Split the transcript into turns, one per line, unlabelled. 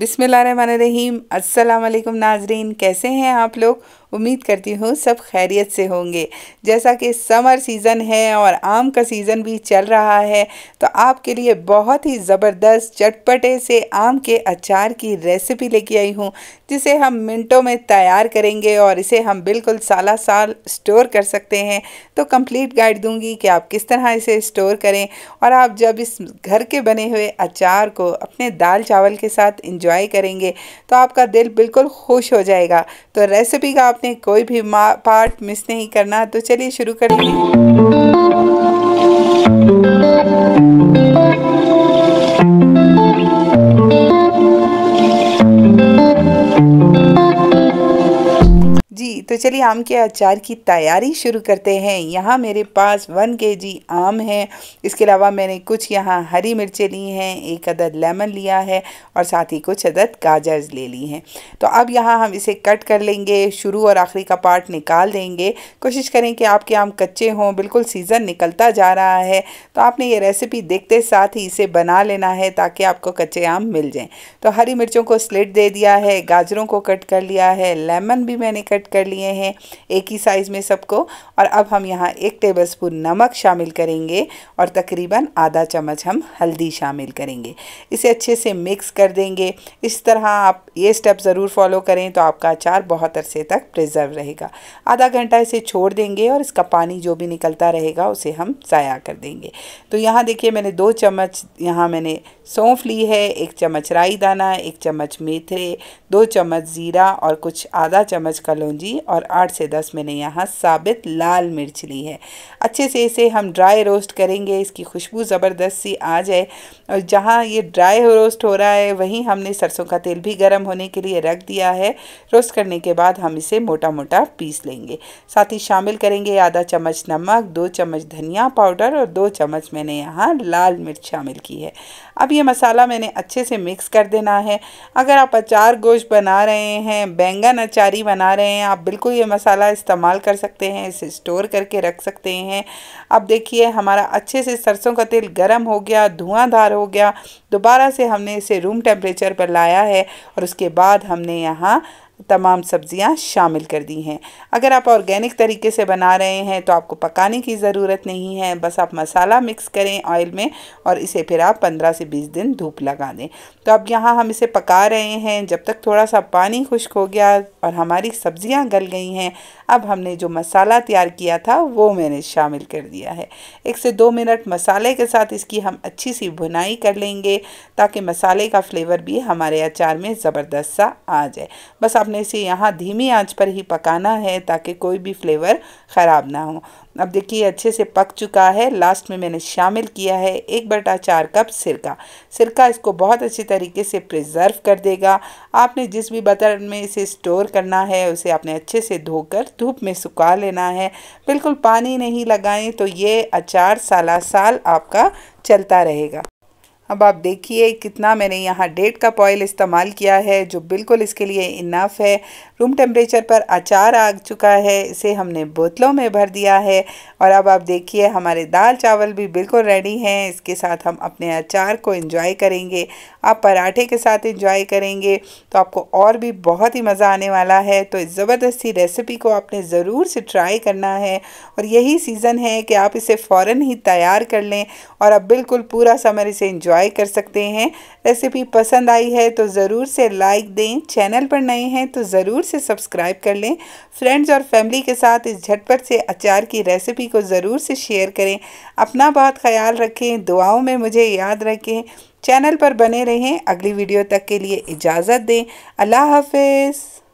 बिसमीम अल्लाम नाजरीन कैसे हैं आप लोग उम्मीद करती हूँ सब खैरियत से होंगे जैसा कि समर सीज़न है और आम का सीज़न भी चल रहा है तो आपके लिए बहुत ही ज़बरदस्त चटपटे से आम के अचार की रेसिपी लेके आई हूँ जिसे हम मिनटों में तैयार करेंगे और इसे हम बिल्कुल साला साल स्टोर कर सकते हैं तो कंप्लीट गाइड दूंगी कि आप किस तरह इसे स्टोर करें और आप जब इस घर के बने हुए अचार को अपने दाल चावल के साथ इंजॉय करेंगे तो आपका दिल बिल्कुल खुश हो जाएगा तो रेसिपी का आप आपने कोई भी पार्ट मिस नहीं करना तो चलिए शुरू कर दीजिए तो चलिए आम के अचार की तैयारी शुरू करते हैं यहाँ मेरे पास वन के जी आम है इसके अलावा मैंने कुछ यहाँ हरी मिर्चें ली हैं एक अदद लेमन लिया है और साथ ही कुछ अदद गाजर ले ली हैं तो अब यहाँ हम इसे कट कर लेंगे शुरू और आखिरी का पार्ट निकाल देंगे कोशिश करें कि आपके आम कच्चे हों बिल्कुल सीज़न निकलता जा रहा है तो आपने ये रेसिपी देखते साथ ही इसे बना लेना है ताकि आपको कच्चे आम मिल जाएँ तो हरी मिर्चों को स्लिट दे दिया है गाजरों को कट कर लिया है लेमन भी मैंने कट कर लिया लिए हैं एक ही साइज़ में सबको और अब हम यहाँ एक टेबल स्पून नमक शामिल करेंगे और तकरीबन आधा चम्मच हम हल्दी शामिल करेंगे इसे अच्छे से मिक्स कर देंगे इस तरह आप ये स्टेप ज़रूर फॉलो करें तो आपका अचार बहुत अरसे तक प्रिजर्व रहेगा आधा घंटा इसे छोड़ देंगे और इसका पानी जो भी निकलता रहेगा उसे हम ज़ाया कर देंगे तो यहाँ देखिए मैंने दो चम्मच यहाँ मैंने सौंफ ली है एक चम्मच राई दाना एक चम्मच मेथरे दो चम्मच ज़ीरा और कुछ आधा चम्मच कलौजी और आठ से दस मैंने यहाँ साबित लाल मिर्च ली है अच्छे से इसे हम ड्राई रोस्ट करेंगे इसकी खुशबू ज़बरदस्त सी आ जाए और जहाँ ये ड्राई रोस्ट हो रहा है वहीं हमने सरसों का तेल भी गर्म होने के लिए रख दिया है रोस्ट करने के बाद हम इसे मोटा मोटा पीस लेंगे साथ ही शामिल करेंगे आधा चम्मच नमक दो चम्मच धनिया पाउडर और दो चम्मच मैंने यहाँ लाल मिर्च शामिल की है अब ये मसाला मैंने अच्छे से मिक्स कर देना है अगर आप अचार गोश्त बना रहे हैं बैंगन अचारी बना रहे हैं आप बिल्कुल ये मसाला इस्तेमाल कर सकते हैं इसे स्टोर करके रख सकते हैं अब देखिए हमारा अच्छे से सरसों का तेल गर्म हो गया धुआंधार हो गया दोबारा से हमने इसे रूम टेम्परेचर पर लाया है और उसके बाद हमने यहाँ तमाम सब्जियां शामिल कर दी हैं अगर आप ऑर्गेनिक तरीके से बना रहे हैं तो आपको पकाने की ज़रूरत नहीं है बस आप मसाला मिक्स करें ऑयल में और इसे फिर आप 15 से 20 दिन धूप लगा दें तो अब यहाँ हम इसे पका रहे हैं जब तक थोड़ा सा पानी खुश्क हो गया और हमारी सब्जियां गल गई हैं अब हमने जो मसाला तैयार किया था वो मैंने शामिल कर दिया है एक से दो मिनट मसाले के साथ इसकी हम अच्छी सी भुनाई कर लेंगे ताकि मसाले का फ्लेवर भी हमारे अचार में ज़बरदस्त सा आ जाए बस आप करने से यहाँ धीमी आंच पर ही पकाना है ताकि कोई भी फ्लेवर ख़राब ना हो अब देखिए अच्छे से पक चुका है लास्ट में मैंने शामिल किया है एक बटा चार कप सिरका सिरका इसको बहुत अच्छी तरीके से प्रिजर्व कर देगा आपने जिस भी बर्तन में इसे स्टोर करना है उसे आपने अच्छे से धोकर धूप में सुखा लेना है बिल्कुल पानी नहीं लगाएं तो ये अचार साला साल आपका चलता रहेगा अब आप देखिए कितना मैंने यहाँ डेट का ऑयल इस्तेमाल किया है जो बिल्कुल इसके लिए इनाफ है रूम टेम्परेचर पर अचार आ चुका है इसे हमने बोतलों में भर दिया है और अब आप देखिए हमारे दाल चावल भी बिल्कुल रेडी हैं इसके साथ हम अपने अचार को इंजॉय करेंगे आप पराठे के साथ इंजॉय करेंगे तो आपको और भी बहुत ही मज़ा आने वाला है तो इस ज़बरदस्ती रेसिपी को आपने ज़रूर से ट्राई करना है और यही सीज़न है कि आप इसे फ़ौर ही तैयार कर लें और अब बिल्कुल पूरा समर इसे इंजॉय इंजॉय कर सकते हैं रेसिपी पसंद आई है तो ज़रूर से लाइक दें चैनल पर नए हैं तो ज़रूर से सब्सक्राइब कर लें फ्रेंड्स और फैमिली के साथ इस झटपट से अचार की रेसिपी को ज़रूर से शेयर करें अपना बहुत ख्याल रखें दुआओं में मुझे याद रखें चैनल पर बने रहें अगली वीडियो तक के लिए इजाज़त दें अल्लाह हाफिज़